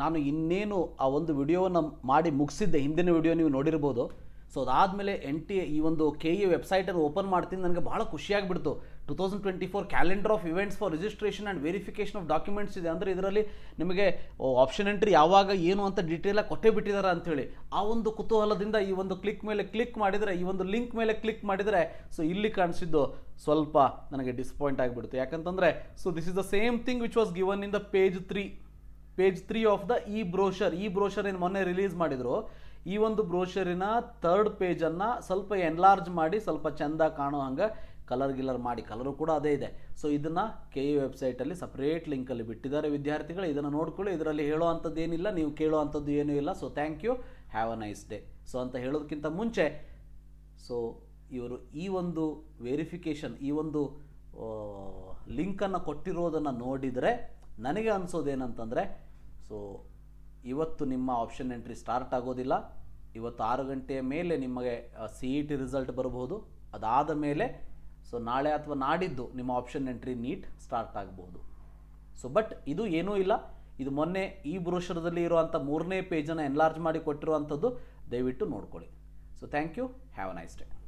ನಾನು ಇನ್ನೇನು ಆ ಒಂದು ವಿಡಿಯೋವನ್ನು ಮಾಡಿ ಮುಗಿಸಿದ್ದೆ ಹಿಂದಿನ ವಿಡಿಯೋ ನೀವು ನೋಡಿರ್ಬೋದು ಸೊ ಅದಾದಮೇಲೆ ಎನ್ ಟಿ ಈ ಒಂದು ಕೆ ಇ ವೆಬ್ಸೈಟನ್ನು ಓಪನ್ ಮಾಡ್ತೀನಿ ನನಗೆ ಭಾಳ ಖುಷಿಯಾಗಿಬಿಡ್ತು two thousand twenty four calendar of events for registration and verification of documents ಇದೆ ಅಂದರೆ ಇದರಲ್ಲಿ ನಿಮಗೆ ಆಪ್ಷನ್ ಎಂಟ್ರಿ ಯಾವಾಗ ಏನು ಅಂತ ಡೀಟೇಲಾಗಿ ಕೊಟ್ಟೇ ಬಿಟ್ಟಿದ್ದಾರೆ ಅಂಥೇಳಿ ಆ ಒಂದು ಕುತೂಹಲದಿಂದ ಈ ಒಂದು ಕ್ಲಿಕ್ ಮೇಲೆ ಕ್ಲಿಕ್ ಮಾಡಿದರೆ ಈ ಒಂದು ಲಿಂಕ್ ಮೇಲೆ ಕ್ಲಿಕ್ ಮಾಡಿದರೆ ಸೊ ಇಲ್ಲಿ ಕಾಣಿಸಿದ್ದು ಸ್ವಲ್ಪ ನನಗೆ ಡಿಸಪಾಯಿಂಟ್ ಆಗಿಬಿಡ್ತು ಯಾಕಂತಂದರೆ so this is the same thing which was given in the page three page three of the ಈ ಬ್ರೋಷರ್ ಈ ಬ್ರೋಷರ್ ಏನು ಮೊನ್ನೆ ರಿಲೀಸ್ ಮಾಡಿದ್ರು ಈ ಒಂದು ಬ್ರೋಷರಿನ ಥರ್ಡ್ ಪೇಜನ್ನು ಸ್ವಲ್ಪ ಎನ್ಲಾರ್ಜ್ ಮಾಡಿ ಸ್ವಲ್ಪ ಚೆಂದ ಕಾಣೋ ಹಂಗೆ ಕಲರ್ ಗಿಲ್ಲರ್ ಮಾಡಿ ಕಲರು ಕೂಡ ಅದೇ ಇದೆ ಸೊ ಇದನ್ನು ಕೆ ಇ ವೆಬ್ಸೈಟಲ್ಲಿ ಸಪ್ರೇಟ್ ಲಿಂಕಲ್ಲಿ ಬಿಟ್ಟಿದ್ದಾರೆ ವಿದ್ಯಾರ್ಥಿಗಳು ಇದನ್ನು ನೋಡ್ಕೊಳ್ಳಿ ಇದರಲ್ಲಿ ಹೇಳೋ ಅಂಥದ್ದು ಏನಿಲ್ಲ ನೀವು ಕೇಳೋ ಅಂಥದ್ದು ಏನೂ ಇಲ್ಲ so thank you have a nice day so ಅಂತ ಹೇಳೋದಕ್ಕಿಂತ ಮುಂಚೆ ಸೊ ಇವರು ಈ ಒಂದು ವೆರಿಫಿಕೇಷನ್ ಈ ಒಂದು ಲಿಂಕನ್ನು ಕೊಟ್ಟಿರೋದನ್ನು ನೋಡಿದರೆ ನನಗೆ ಅನಿಸೋದೇನಂತಂದರೆ ಸೊ ಇವತ್ತು ನಿಮ್ಮ ಆಪ್ಷನ್ ಎಂಟ್ರಿ ಸ್ಟಾರ್ಟ್ ಆಗೋದಿಲ್ಲ ಇವತ್ತು ಆರು ಗಂಟೆಯ ಮೇಲೆ ನಿಮಗೆ ಸಿ ಇ ಟಿ ರಿಸಲ್ಟ್ ಬರಬಹುದು ಅದಾದ ಮೇಲೆ ಸೊ ನಾಳೆ ಅಥವಾ ನಾಡಿದ್ದು ನಿಮ್ಮ ಆಪ್ಷನ್ ಎಂಟ್ರಿ ನೀಟ್ ಸ್ಟಾರ್ಟ್ ಆಗಬಹುದು ಸೊ ಬಟ್ ಇದು ಏನೂ ಇಲ್ಲ ಇದು ಮೊನ್ನೆ ಈ ಬ್ರೋಷರದಲ್ಲಿ ಇರುವಂಥ ಮೂರನೇ ಪೇಜನ್ನು ಎನ್ಲಾರ್ಜ್ ಮಾಡಿ ಕೊಟ್ಟಿರುವಂಥದ್ದು ದಯವಿಟ್ಟು ನೋಡ್ಕೊಳ್ಳಿ so thank you have a nice day